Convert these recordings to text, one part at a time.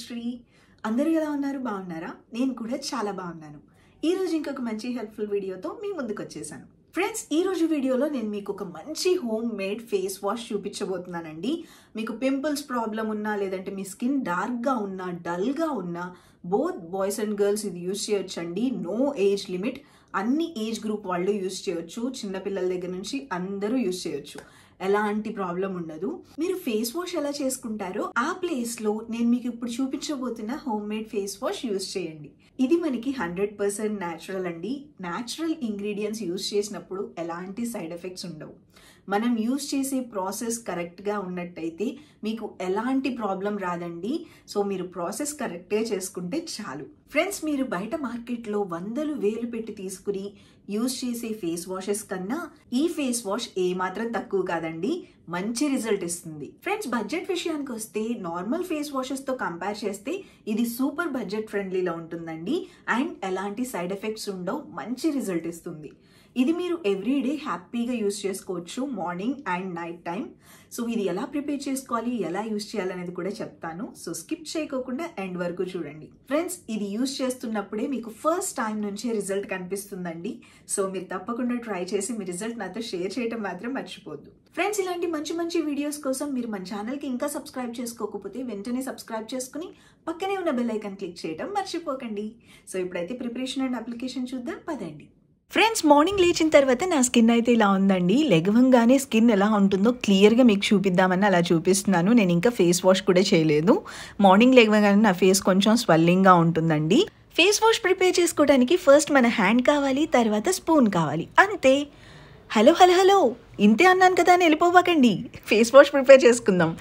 శ్రీ అందరూ ఎలా ఉన్నారు బాగున్నారా నేను కూడా చాలా బాగున్నాను ఈరోజు ఇంకొక మంచి హెల్ప్ఫుల్ వీడియోతో మీ ముందుకు వచ్చేసాను ఫ్రెండ్స్ ఈరోజు వీడియోలో నేను మీకు ఒక మంచి హోమ్ మేడ్ ఫేస్ వాష్ చూపించబోతున్నానండి మీకు పింపుల్స్ ప్రాబ్లం ఉన్నా లేదంటే మీ స్కిన్ డార్క్గా ఉన్నా డల్గా ఉన్నా బోత్ బాయ్స్ అండ్ గర్ల్స్ ఇది యూజ్ చేయొచ్చండి నో ఏజ్ లిమిట్ అన్ని ఏజ్ గ్రూప్ వాళ్ళు యూజ్ చేయొచ్చు చిన్నపిల్లల దగ్గర నుంచి అందరూ యూజ్ చేయొచ్చు ఎలాంటి ప్రాబ్లం ఉండదు మీరు ఫేస్ వాష్ ఎలా చేసుకుంటారో ఆ ప్లేస్లో నేను మీకు ఇప్పుడు చూపించబోతున్న home made face wash use చేయండి ఇది మనకి హండ్రెడ్ పర్సెంట్ న్యాచురల్ అండి న్యాచురల్ ఇంగ్రీడియంట్స్ యూస్ చేసినప్పుడు ఎలాంటి సైడ్ ఎఫెక్ట్స్ ఉండవు మనం యూస్ చేసే ప్రాసెస్ కరెక్ట్గా ఉన్నట్టయితే మీకు ఎలాంటి ప్రాబ్లం రాదండి సో మీరు ప్రాసెస్ కరెక్ట్గా చేసుకుంటే చాలు ఫ్రెండ్స్ మీరు బయట మార్కెట్లో వందలు వేలు పెట్టి తీసుకుని యూస్ చేసే ఫేస్ వాషెస్ కన్నా ఈ ఫేస్ వాష్ ఏమాత్రం తక్కువ కాదండి మంచి రిజల్ట్ ఇస్తుంది ఫ్రెండ్స్ బడ్జెట్ విషయానికి వస్తే నార్మల్ ఫేస్ తో కంపేర్ చేస్తే ఇది సూపర్ బడ్జెట్ ఫ్రెండ్లీలో ఉంటుందండి అండ్ ఎలాంటి సైడ్ ఎఫెక్ట్స్ ఉండవు మంచి రిజల్ట్ ఇస్తుంది ఇది మీరు ఎవ్రీడే హ్యాపీగా యూస్ చేసుకోవచ్చు morning and night time so ఇది ఎలా ప్రిపేర్ చేసుకోవాలి ఎలా యూస్ చేయాలనేది కూడా చెప్తాను సో స్కిప్ చేయకోకుండా ఎండ్ వరకు చూడండి ఫ్రెండ్స్ ఇది యూస్ చేస్తున్నప్పుడే మీకు ఫస్ట్ టైం నుంచే రిజల్ట్ కనిపిస్తుందండి సో మీరు తప్పకుండా ట్రై చేసి మీ రిజల్ట్ నాతో షేర్ చేయడం మాత్రం మర్చిపోద్దు ఫ్రెండ్స్ ఇలాంటి మంచి మంచి వీడియోస్ కోసం మీరు మన ఛానల్కి ఇంకా సబ్స్క్రైబ్ చేసుకోకపోతే వెంటనే సబ్స్క్రైబ్ చేసుకుని పక్కనే ఉన్న బెల్ ఐకాన్ క్లిక్ చేయడం మర్చిపోకండి సో ఇప్పుడైతే ప్రిపరేషన్ అండ్ అప్లికేషన్ చూద్దాం పదండి ఫ్రెండ్స్ మార్నింగ్ లేచిన తర్వాత నా స్కిన్ అయితే ఇలా ఉందండి లెగవంగానే స్కిన్ ఎలా ఉంటుందో క్లియర్గా మీకు చూపిద్దామని అలా చూపిస్తున్నాను నేను ఇంకా ఫేస్ వాష్ కూడా చేయలేదు మార్నింగ్ లెగవంగానే నా ఫేస్ కొంచెం స్వెల్లింగ్గా ఉంటుందండి ఫేస్ వాష్ ప్రిపేర్ చేసుకోవడానికి ఫస్ట్ మన హ్యాండ్ కావాలి తర్వాత స్పూన్ కావాలి అంతే హలో హలో హలో ఇంతే అన్నాను కదా అని వెళ్ళిపోవకండి ఫేస్ వాష్ ప్రిపేర్ చేసుకుందాం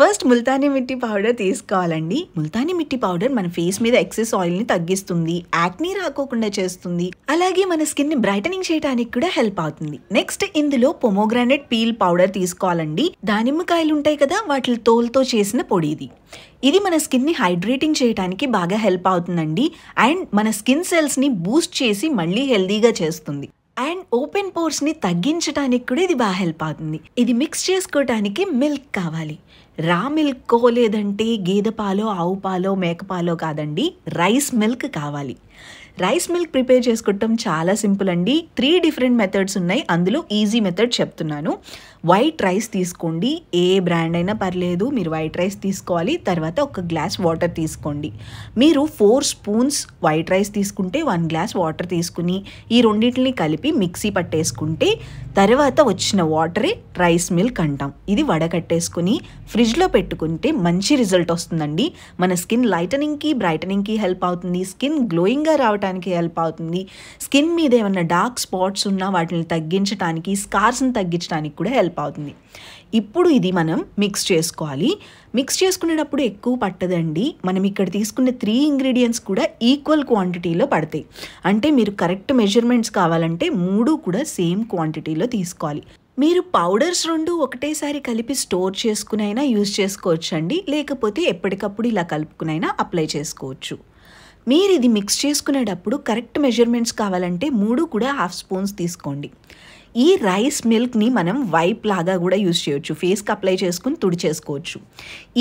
ఫస్ట్ ముల్తానీ మిట్టి పౌడర్ తీసుకోవాలండి ముల్తానీ మిట్టి పౌడర్ మన ఫేస్ మీద ఎక్సెస్ ఆయిల్ని తగ్గిస్తుంది యాక్నీ రాకోకుండా చేస్తుంది అలాగే మన స్కిన్ని బ్రైటనింగ్ చేయడానికి కూడా హెల్ప్ అవుతుంది నెక్స్ట్ ఇందులో పొమోగ్రానైట్ పీల్ పౌడర్ తీసుకోవాలండి దానిమ్మకాయలు ఉంటాయి కదా వాటి తోలుతో చేసిన పొడి ఇది ఇది మన స్కిన్ని హైడ్రేటింగ్ చేయడానికి బాగా హెల్ప్ అవుతుందండి అండ్ మన స్కిన్ సెల్స్ని బూస్ట్ చేసి మళ్ళీ హెల్దీగా చేస్తుంది అండ్ ఓపెన్ పోర్స్ని తగ్గించడానికి కూడా ఇది బాగా హెల్ప్ అవుతుంది ఇది మిక్స్ చేసుకోవడానికి మిల్క్ కావాలి రా మిల్క్ కోలేదంటే గేదె పాలో ఆవు పాలో మేకపాలో కాదండి రైస్ మిల్క్ కావాలి రైస్ మిల్క్ ప్రిపేర్ చేసుకోవటం చాలా సింపుల్ అండి త్రీ డిఫరెంట్ మెథడ్స్ ఉన్నాయి అందులో ఈజీ మెథడ్ చెప్తున్నాను వైట్ రైస్ తీసుకోండి ఏ బ్రాండ్ అయినా పర్లేదు మీరు వైట్ రైస్ తీసుకోవాలి తర్వాత ఒక గ్లాస్ వాటర్ తీసుకోండి మీరు ఫోర్ స్పూన్స్ వైట్ రైస్ తీసుకుంటే వన్ గ్లాస్ వాటర్ తీసుకుని ఈ రెండింటిని కలిపి మిక్సీ పట్టేసుకుంటే తర్వాత వచ్చిన వాటరే రైస్ మిల్క్ అంటాం ఇది వడకట్టేసుకుని ఫ్రిడ్జ్లో పెట్టుకుంటే మంచి రిజల్ట్ వస్తుందండి మన స్కిన్ లైటనింగ్కి బ్రైటనింగ్కి హెల్ప్ అవుతుంది స్కిన్ గ్లోయింగ్గా రావడానికి హెల్ప్ అవుతుంది స్కిన్ మీద ఏమైనా డార్క్ స్పాట్స్ ఉన్నా వాటిని తగ్గించడానికి స్కార్స్ని తగ్గించడానికి కూడా హెల్ప్ హెల్ప్ అవుతుంది ఇప్పుడు ఇది మనం మిక్స్ చేసుకోవాలి మిక్స్ చేసుకునేటప్పుడు ఎక్కువ పట్టదండి మనం ఇక్కడ తీసుకున్న త్రీ ఇంగ్రీడియంట్స్ కూడా ఈక్వల్ క్వాంటిటీలో పడతాయి అంటే మీరు కరెక్ట్ మెజర్మెంట్స్ కావాలంటే మూడు కూడా సేమ్ క్వాంటిటీలో తీసుకోవాలి మీరు పౌడర్స్ రెండు ఒకటేసారి కలిపి స్టోర్ చేసుకునైనా యూజ్ చేసుకోవచ్చు అండి లేకపోతే ఎప్పటికప్పుడు ఇలా కలుపుకునైనా అప్లై చేసుకోవచ్చు మీరు ఇది మిక్స్ చేసుకునేటప్పుడు కరెక్ట్ మెజర్మెంట్స్ కావాలంటే మూడు కూడా హాఫ్ స్పూన్స్ తీసుకోండి ఈ రైస్ మిల్క్ని మనం వైప్ లాగా కూడా యూజ్ చేయొచ్చు ఫేస్కి అప్లై చేసుకుని తుడిచేసుకోవచ్చు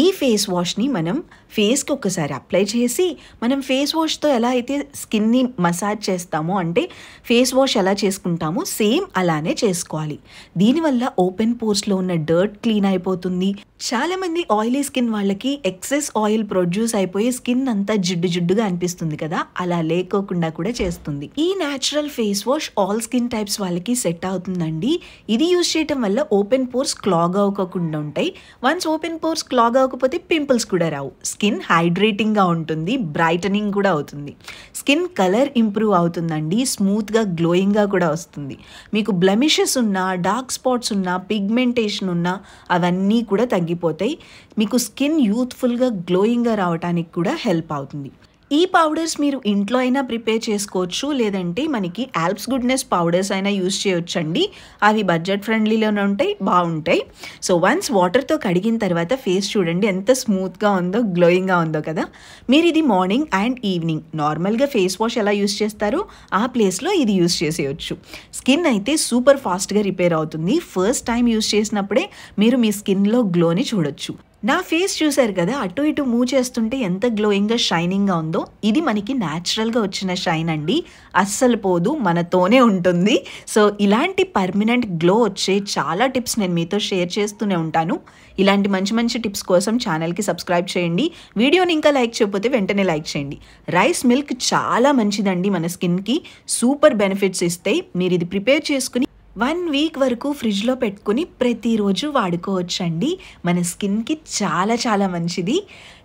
ఈ ఫేస్ వాష్ని మనం ఫేస్కి ఒకసారి అప్లై చేసి మనం ఫేస్ వాష్తో ఎలా అయితే స్కిన్ని మసాజ్ చేస్తామో అంటే ఫేస్ వాష్ ఎలా చేసుకుంటామో సేమ్ అలానే చేసుకోవాలి దీనివల్ల ఓపెన్ పోర్స్లో ఉన్న డర్ట్ క్లీన్ అయిపోతుంది చాలామంది ఆయిలీ స్కిన్ వాళ్ళకి ఎక్సెస్ ఆయిల్ ప్రొడ్యూస్ అయిపోయి స్కిన్ అంతా జిడ్డు జిడ్డుగా అనిపిస్తుంది కదా అలా లేకోకుండా కూడా చేస్తుంది ఈ natural face wash all skin types వాళ్ళకి సెట్ అవుతుంది అవుతుందండి ఇది యూజ్ చేయటం వల్ల ఓపెన్ పోర్స్ క్లాగ్ అవ్వకుండా ఉంటాయి వన్స్ ఓపెన్ పోర్స్ క్లాగ్ అవ్వకపోతే పింపుల్స్ కూడా రావు స్కిన్ హైడ్రేటింగ్గా ఉంటుంది బ్రైటనింగ్ కూడా అవుతుంది స్కిన్ కలర్ ఇంప్రూవ్ అవుతుందండి స్మూత్గా గ్లోయింగ్గా కూడా వస్తుంది మీకు బ్లమిషెస్ ఉన్నా డార్క్ స్పాట్స్ ఉన్నా పిగ్మెంటేషన్ ఉన్నా అవన్నీ కూడా తగ్గిపోతాయి మీకు స్కిన్ యూత్ఫుల్గా గ్లోయింగ్గా రావడానికి కూడా హెల్ప్ అవుతుంది ఈ పౌడర్స్ మీరు ఇంట్లో అయినా ప్రిపేర్ చేసుకోవచ్చు లేదంటే మనకి యాల్ప్స్ గుడ్నెస్ పౌడర్స్ అయినా యూస్ చేయొచ్చండి అవి బడ్జెట్ ఫ్రెండ్లీలోనే ఉంటాయి బాగుంటాయి సో వన్స్ వాటర్తో కడిగిన తర్వాత ఫేస్ చూడండి ఎంత స్మూత్గా ఉందో గ్లోయింగ్గా ఉందో కదా మీరు ఇది మార్నింగ్ అండ్ ఈవినింగ్ నార్మల్గా ఫేస్ వాష్ ఎలా యూస్ చేస్తారో ఆ ప్లేస్లో ఇది యూస్ చేసేయచ్చు స్కిన్ అయితే సూపర్ ఫాస్ట్గా రిపేర్ అవుతుంది ఫస్ట్ టైం యూస్ చేసినప్పుడే మీరు మీ స్కిన్లో గ్లోని చూడొచ్చు నా ఫేస్ చూశారు కదా అటు ఇటు మూవ్ చేస్తుంటే ఎంత గ్లోయింగ్గా షైనింగ్గా ఉందో ఇది మనకి న్యాచురల్గా వచ్చిన షైన్ అండి అస్సలు పోదు మనతోనే ఉంటుంది సో ఇలాంటి పర్మనెంట్ గ్లో వచ్చే చాలా టిప్స్ నేను మీతో షేర్ చేస్తూనే ఉంటాను ఇలాంటి మంచి మంచి టిప్స్ కోసం ఛానల్కి సబ్స్క్రైబ్ చేయండి వీడియోని ఇంకా లైక్ చేయకపోతే వెంటనే లైక్ చేయండి రైస్ మిల్క్ చాలా మంచిదండి మన స్కిన్కి సూపర్ బెనిఫిట్స్ ఇస్తాయి మీరు ఇది ప్రిపేర్ చేసుకుని వన్ వీక్ వరకు ఫ్రిడ్జ్లో పెట్టుకుని ప్రతిరోజు వాడుకోవచ్చండి మన స్కిన్కి చాలా చాలా మంచిది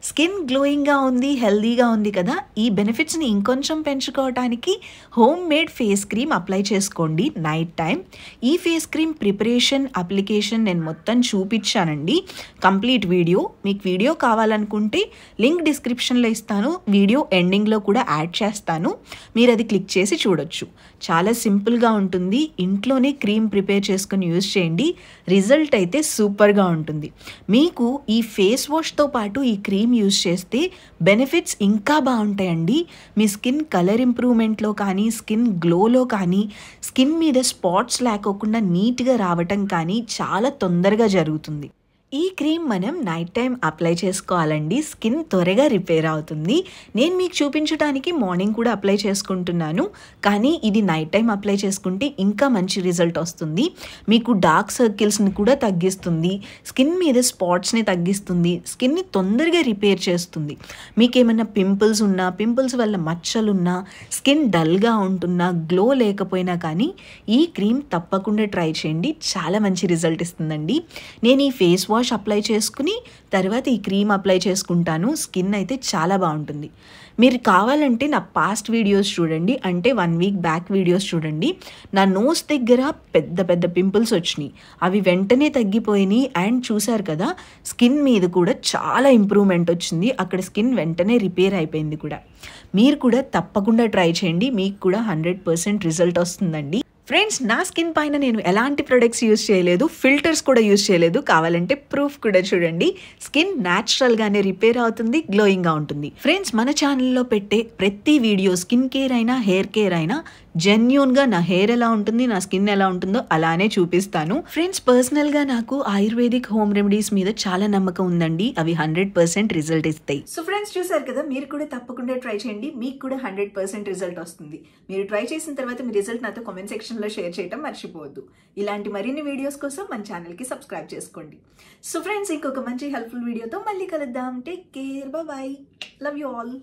స్కిన్ గ్లోయింగ్గా ఉంది హెల్దీగా ఉంది కదా ఈ బెనిఫిట్స్ని ఇంకొంచెం పెంచుకోవటానికి home made face cream apply చేసుకోండి నైట్ టైం ఈ ఫేస్ క్రీమ్ ప్రిపరేషన్ అప్లికేషన్ నేను మొత్తం చూపించానండి కంప్లీట్ వీడియో మీకు వీడియో కావాలనుకుంటే లింక్ డిస్క్రిప్షన్లో ఇస్తాను వీడియో ఎండింగ్లో కూడా యాడ్ చేస్తాను మీరు అది క్లిక్ చేసి చూడొచ్చు చాలా సింపుల్గా ఉంటుంది ఇంట్లోనే క్రీమ్ ప్రిపేర్ చేసుకుని యూజ్ చేయండి రిజల్ట్ అయితే సూపర్గా ఉంటుంది మీకు ఈ ఫేస్ వాష్తో పాటు ఈ క్రీమ్ యూజ్ చేస్తే బెనిఫిట్స్ ఇంకా బాగుంటాయండి మీ స్కిన్ కలర్ ఇంప్రూవ్మెంట్లో కానీ స్కిన్ గ్లోలో కానీ స్కిన్ మీద స్పాట్స్ లేకోకుండా నీట్గా రావటం కానీ చాలా తొందరగా జరుగుతుంది ఈ క్రీమ్ మనం నైట్ టైం అప్లై చేసుకోవాలండి స్కిన్ త్వరగా రిపేర్ అవుతుంది నేను మీకు చూపించడానికి మార్నింగ్ కూడా అప్లై చేసుకుంటున్నాను కానీ ఇది నైట్ టైం అప్లై చేసుకుంటే ఇంకా మంచి రిజల్ట్ వస్తుంది మీకు డార్క్ సర్కిల్స్ని కూడా తగ్గిస్తుంది స్కిన్ మీద స్పాట్స్ని తగ్గిస్తుంది స్కిన్ని తొందరగా రిపేర్ చేస్తుంది మీకు ఏమైనా పింపుల్స్ ఉన్నా పింపుల్స్ వల్ల మచ్చలున్నా స్కిన్ డల్గా ఉంటున్నా గ్లో లేకపోయినా కానీ ఈ క్రీమ్ తప్పకుండా ట్రై చేయండి చాలా మంచి రిజల్ట్ ఇస్తుందండి నేను ఈ ఫేస్ వాష్ వాష్ అప్లై చేసుకుని తర్వాత ఈ క్రీమ్ అప్లై చేసుకుంటాను స్కిన్ అయితే చాలా బాగుంటుంది మీరు కావాలంటే నా పాస్ట్ వీడియోస్ చూడండి అంటే వన్ వీక్ బ్యాక్ వీడియోస్ చూడండి నా నోస్ దగ్గర పెద్ద పెద్ద పింపుల్స్ వచ్చినాయి అవి వెంటనే తగ్గిపోయినాయి అండ్ చూశారు కదా స్కిన్ మీద కూడా చాలా ఇంప్రూవ్మెంట్ వచ్చింది అక్కడ స్కిన్ వెంటనే రిపేర్ అయిపోయింది కూడా మీరు కూడా తప్పకుండా ట్రై చేయండి మీకు కూడా హండ్రెడ్ పర్సెంట్ రిజల్ట్ వస్తుందండి ఫ్రెండ్స్ నా స్కిన్ పైన నేను ఎలాంటి ప్రొడక్ట్స్ యూజ్ చేయలేదు ఫిల్టర్స్ కూడా యూజ్ చేయలేదు కావాలంటే ప్రూఫ్ కూడా చూడండి స్కిన్ న్యాచురల్గానే రిపేర్ అవుతుంది గ్లోయింగ్గా ఉంటుంది ఫ్రెండ్స్ మన ఛానల్లో పెట్టే ప్రతి వీడియో స్కిన్ కేర్ అయినా హెయిర్ కేర్ అయినా జెన్యున్గా నా హెయిర్ ఎలా ఉంటుంది నా స్కిన్ ఎలా ఉంటుందో అలానే చూపిస్తాను ఫ్రెండ్స్ పర్సనల్గా నాకు ఆయుర్వేదిక్ హోమ్ రెమెడీస్ మీద చాలా నమ్మకం ఉందండి అవి హండ్రెడ్ పర్సెంట్ రిజల్ట్ ఇస్తాయి సో ఫ్రెండ్స్ చూసారు కదా మీరు కూడా తప్పకుండా ట్రై చేయండి మీకు కూడా హండ్రెడ్ పర్సెంట్ రిజల్ట్ వస్తుంది మీరు ట్రై చేసిన తర్వాత మీ రిజల్ట్ నాతో కామెంట్ సెక్షన్ సెక్షన్లో షేర్ చేయడం మర్చిపోవద్దు ఇలాంటి మరిన్ని వీడియోస్ కోసం మన ఛానల్కి సబ్స్క్రైబ్ చేసుకోండి సో ఫ్రెండ్స్ ఇంకొక మంచి హెల్ప్ఫుల్ వీడియోతో మళ్ళీ కలుద్దాం take care bye love you all